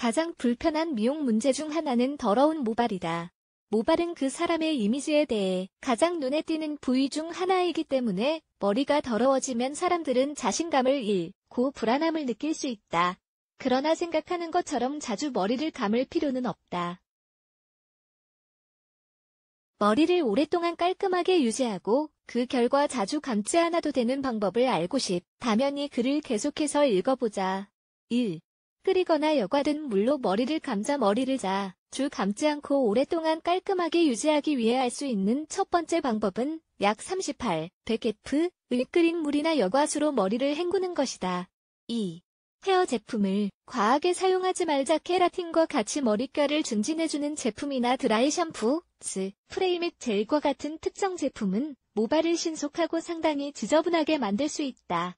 가장 불편한 미용 문제 중 하나는 더러운 모발이다. 모발은 그 사람의 이미지에 대해 가장 눈에 띄는 부위 중 하나이기 때문에 머리가 더러워지면 사람들은 자신감을 잃고 불안함을 느낄 수 있다. 그러나 생각하는 것처럼 자주 머리를 감을 필요는 없다. 머리를 오랫동안 깔끔하게 유지하고 그 결과 자주 감지 않아도 되는 방법을 알고 싶다면 이 글을 계속해서 읽어보자. 1. 끓이거나 여과든 물로 머리를 감자 머리를 자, 줄 감지 않고 오랫동안 깔끔하게 유지하기 위해 할 수 있는 첫 번째 방법은 약 38, 100F의 끓인 물이나 여과수로 머리를 헹구는 것이다. 2. 헤어 제품을 과하게 사용하지 말자 케라틴과 같이 머릿결을 증진해주는 제품이나 드라이 샴푸, 스, 프레이 및 젤과 같은 특정 제품은 모발을 신속하고 상당히 지저분하게 만들 수 있다.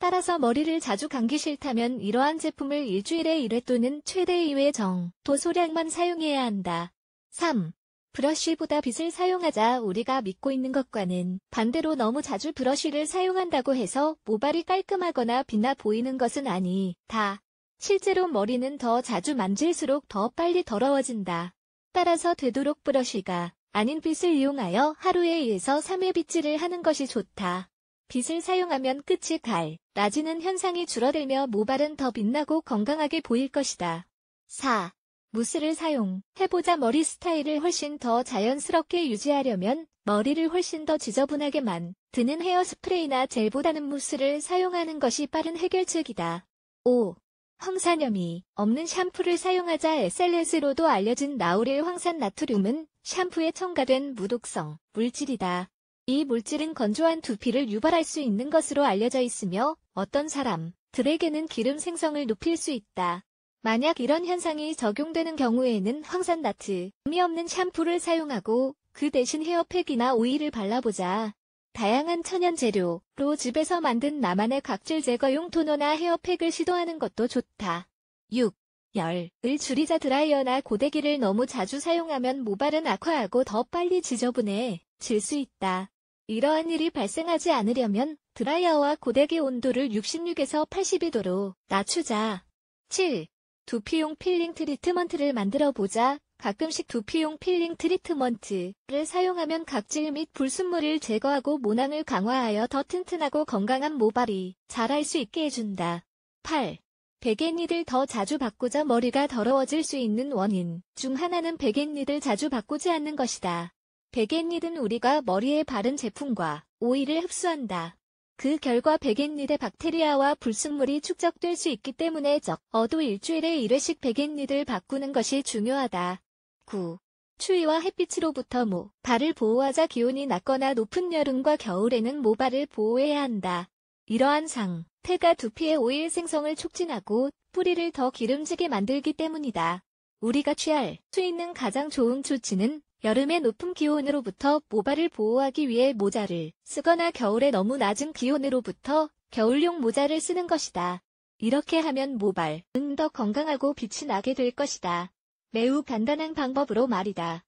따라서 머리를 자주 감기 싫다면 이러한 제품을 일주일에 1회 또는 최대 2회 정도 소량만 사용해야 한다. 3. 브러쉬보다 빗을 사용하자 우리가 믿고 있는 것과는 반대로 너무 자주 브러쉬를 사용한다고 해서 모발이 깔끔하거나 빛나 보이는 것은 아니다. 실제로 머리는 더 자주 만질수록 더 빨리 더러워진다. 따라서 되도록 브러쉬가 아닌 빗을 이용하여 하루에 2에서 3회 빗질을 하는 것이 좋다. 빗을 사용하면 끝이 갈 낮에는 현상이 줄어들며 모발은 더 빛나고 건강하게 보일 것이다. 4. 무스를 사용. 해보자 머리 스타일을 훨씬 더 자연스럽게 유지하려면 머리를 훨씬 더 지저분하게만 드는 헤어 스프레이나 젤보다는 무스를 사용하는 것이 빠른 해결책이다. 5. 황산염이 없는 샴푸를 사용하자 SLS로도 알려진 나우릴 황산 나트륨은 샴푸에 첨가된 무독성 물질이다. 이 물질은 건조한 두피를 유발할 수 있는 것으로 알려져 있으며 어떤 사람들에게는 기름 생성을 높일 수 있다. 만약 이런 현상이 적용되는 경우에는 황산나트, 의미 없는 샴푸를 사용하고 그 대신 헤어팩이나 오일을 발라보자. 다양한 천연 재료로 집에서 만든 나만의 각질 제거용 토너나 헤어팩을 시도하는 것도 좋다. 6. 열을 줄이자 드라이어나 고데기를 너무 자주 사용하면 모발은 악화하고 더 빨리 지저분해질 수 있다. 이러한 일이 발생하지 않으려면 드라이어와 고데기 온도를 66에서 82도로 낮추자. 7. 두피용 필링 트리트먼트를 만들어 보자. 가끔씩 두피용 필링 트리트먼트를 사용하면 각질 및 불순물을 제거하고 모낭을 강화하여 더 튼튼하고 건강한 모발이 자랄 수 있게 해준다. 8. 베갯니들 더 자주 바꾸자 머리가 더러워질 수 있는 원인 중 하나는 베갯니들 자주 바꾸지 않는 것이다. 백엔닛은 우리가 머리에 바른 제품과 오일을 흡수한다. 그 결과 백엔닛의 박테리아와 불순물이 축적될 수 있기 때문에 적어도 일주일에 1회씩 백엔닛을 바꾸는 것이 중요하다. 9. 추위와 햇빛으로부터 모, 발을 보호하자 기온이 낮거나 높은 여름과 겨울에는 모발을 보호해야 한다. 이러한 상, 태가 두피의 오일 생성을 촉진하고 뿌리를 더 기름지게 만들기 때문이다. 우리가 취할 수 있는 가장 좋은 조치는 여름의 높은 기온으로부터 모발을 보호하기 위해 모자를 쓰거나 겨울에 너무 낮은 기온으로부터 겨울용 모자를 쓰는 것이다. 이렇게 하면 모발은 더 건강하고 빛이 나게 될 것이다. 매우 간단한 방법으로 말이다.